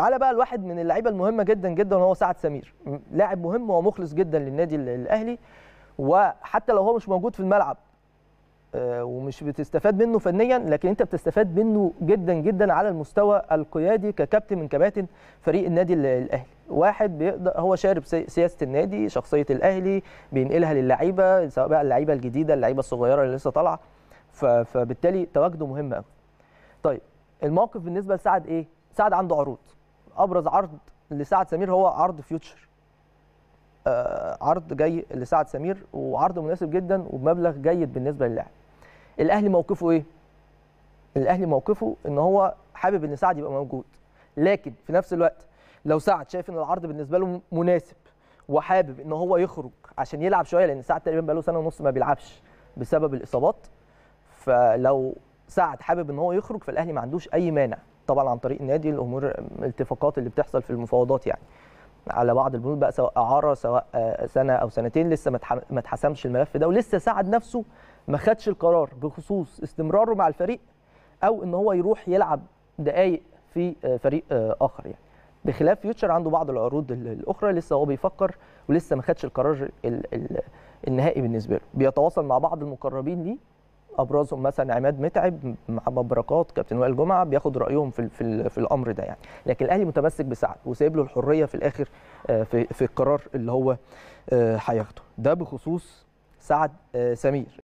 تعالى بقى لواحد من اللعيبه المهمه جدا جدا وهو سعد سمير لاعب مهم ومخلص جدا للنادي الاهلي وحتى لو هو مش موجود في الملعب آه، ومش بتستفاد منه فنيا لكن انت بتستفاد منه جدا جدا على المستوى القيادي ككابتن من كباتن فريق النادي الاهلي واحد بيقدر هو شارب سياسه النادي شخصيه الاهلي بينقلها للعيبه سواء بقى اللعيبه الجديده اللعيبه الصغيره اللي لسه طالعه فبالتالي تواجده مهم قوي طيب الموقف بالنسبه لسعد ايه سعد عنده عروض ابرز عرض لسعد سمير هو عرض فيوتشر آه عرض جاي لسعد سمير وعرض مناسب جدا وبمبلغ جيد بالنسبه للاعب الاهلي موقفه ايه الاهلي موقفه ان هو حابب ان سعد يبقى موجود لكن في نفس الوقت لو سعد شايف ان العرض بالنسبه له مناسب وحابب ان هو يخرج عشان يلعب شويه لان سعد تقريبا بقاله سنه ونص ما بيلعبش بسبب الاصابات فلو سعد حابب ان هو يخرج فالاهلي ما عندوش اي مانع طبعا عن طريق النادي الامور الاتفاقات اللي بتحصل في المفاوضات يعني على بعض البنود بقى سواء اعاره سواء آه، سنه او سنتين لسه ما اتحسمش الملف ده ولسه سعد نفسه ما خدش القرار بخصوص استمراره مع الفريق او ان هو يروح يلعب دقائق في آه، فريق آه، اخر يعني بخلاف فيوتشر عنده بعض العروض الاخرى لسه هو بيفكر ولسه ما خدش القرار النهائي بالنسبه له بيتواصل مع بعض المقربين ليه ابرزهم مثلا عماد متعب محمد بركات كابتن وائل جمعه بياخد رايهم في في, في الامر ده يعني لكن الاهلي متمسك بسعد وسايب له الحريه في الاخر آه، في في القرار اللي هو آه، هياخده ده بخصوص سعد آه، سمير